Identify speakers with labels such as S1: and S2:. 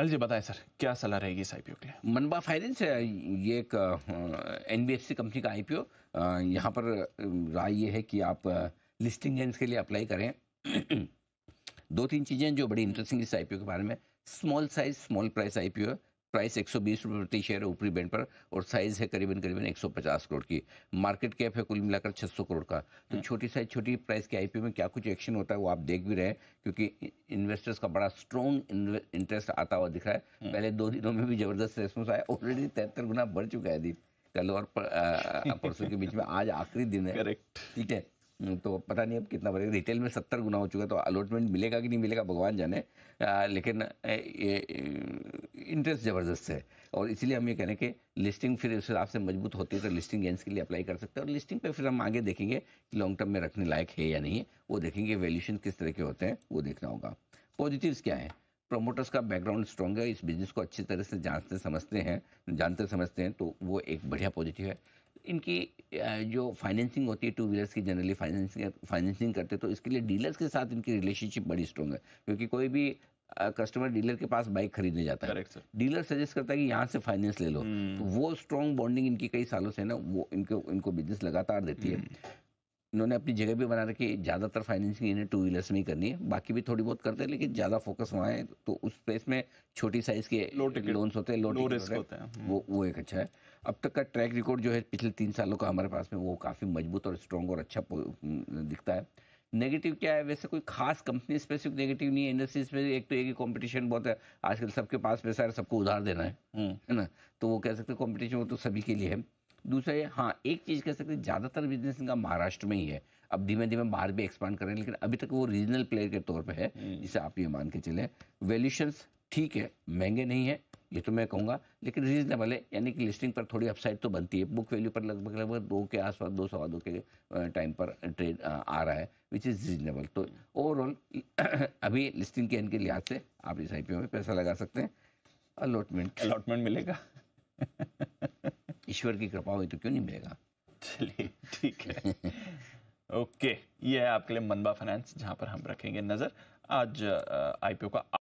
S1: अल जी बताएं सर क्या सलाह रहेगी इस आई के लिए मनबा फाइनेंस ये एक एनबीएफसी कंपनी का आई पी यहाँ पर राय ये है कि आप लिस्टिंग गेंस के लिए अप्लाई करें दो तीन चीज़ें जो बड़ी इंटरेस्टिंग इस आई के बारे में स्मॉल साइज स्मॉल प्राइस है प्राइस 120 रुपए प्रति शेयर ऊपरी बैंड पर और साइज है करीबन करीबन 150 करोड़ की मार्केट कैप है कुल मिलाकर 600 करोड़ का तो हाँ। छोटी साइज छोटी प्राइस के आईपीओ में क्या कुछ एक्शन होता है वो आप देख भी रहे हैं क्योंकि इन्वेस्टर्स का बड़ा स्ट्रॉन्ग इंटरेस्ट आता हुआ दिख रहा है हाँ। पहले दो दिनों में भी जबरदस्त रेस्पॉन्स आया ऑलरेडी तिहत्तर गुना बढ़ चुका है दीप कल और परसों के बीच में आज आखिरी दिन है ठीक है हम्म, तो पता नहीं अब कितना बढ़ेगा रिटेल में सत्तर गुना हो चुका है तो अलॉटमेंट मिलेगा कि नहीं मिलेगा भगवान जाने आ, लेकिन इंटरेस्ट ज़बरदस्त है और इसलिए हम ये कह रहे हैं कि लिस्टिंग फिर इस हिसाब से मजबूत होती है तो लिस्टिंग गेंस के लिए अप्लाई कर सकते हैं और लिस्टिंग पे फिर हम आगे देखेंगे कि लॉन्ग टर्म में रखने लायक है या नहीं वो देखेंगे वैल्यूशन किस तरह के होते हैं वो देखना होगा पॉजिटिव्स क्या है प्रोमोटर्स का बैकग्राउंड स्ट्रॉन्ग है इस बिजनेस को अच्छी तरह से जानते समझते हैं जानते समझते हैं तो वो एक बढ़िया पॉजिटिव है इनकी जो फाइनेंसिंग होती है टू व्हीलर्स की जनरली फाइनेंसिंग फाइनेंसिंग करते तो इसके लिए डीलर्स के साथ इनकी रिलेशनशिप बड़ी स्ट्रॉन्ग है क्योंकि कोई भी कस्टमर डीलर के पास बाइक खरीदने जाता है डीलर सजेस्ट करता है कि यहाँ से फाइनेंस ले लो हम्म। तो वो स्ट्रॉन्ग बॉन्डिंग इनकी कई सालों से ना वो इनको इनको बिजनेस लगातार देती है हम्म। इन्होंने अपनी जगह भी बना रखी ज़्यादातर फाइनेंसिंग इन्हें टू व्हीलर्स में ही करनी है बाकी भी थोड़ी बहुत करते हैं लेकिन ज़्यादा फोकस वहाँ है तो उस स्पेस में छोटी साइज़ के लोन्स होते हैं लो, टिकट होते हैं वो हम्म। वो एक अच्छा है अब तक का ट्रैक रिकॉर्ड जो है पिछले तीन सालों का हमारे पास में वो काफ़ी मजबूत और स्ट्रॉन्ग और अच्छा हम्म, दिखता है नेगेटिव क्या है वैसे कोई खास कंपनी स्पेसिफिक नेगेटिव नहीं है इंडस्ट्रीज में एक तो एक ही कंपटीशन बहुत है आजकल सबके पास पैसा है सबको उधार देना है हम्म, है ना तो वो कह सकते हैं कंपटीशन वो तो सभी के लिए है दूसरा ये हाँ एक चीज़ कह सकते हैं ज़्यादातर बिजनेस इनका महाराष्ट्र में ही है अब धीमे धीमे बाहर भी एक्सपांड कर रहे हैं लेकिन अभी तक वो रीजनल प्लेयर के तौर पे है हम्म। जिसे आप ये मान के चले वैल्यूशंस ठीक है महंगे नहीं है ये तो मैं कहूँगा लेकिन रीजनेबल है यानी कि लिस्टिंग पर थोड़ी अपसाइड तो बनती है बुक वैल्यू पर लगभग लगभग दो के आसपास दो सवा दो के टाइम पर ट्रेड आ रहा है विच इज़ रीजनेबल तो ओवरऑल अभी लिस्टिंग के इनके लिहाज से आप इस आई में पैसा लगा सकते हैं अलॉटमेंट अलॉटमेंट मिलेगा ईश्वर की कृपा हुई तो क्यों नहीं मिलेगा चलिए ठीक है ओके ये है आपके लिए मनबा फाइनेंस जहां पर हम रखेंगे नजर आज आईपीओ का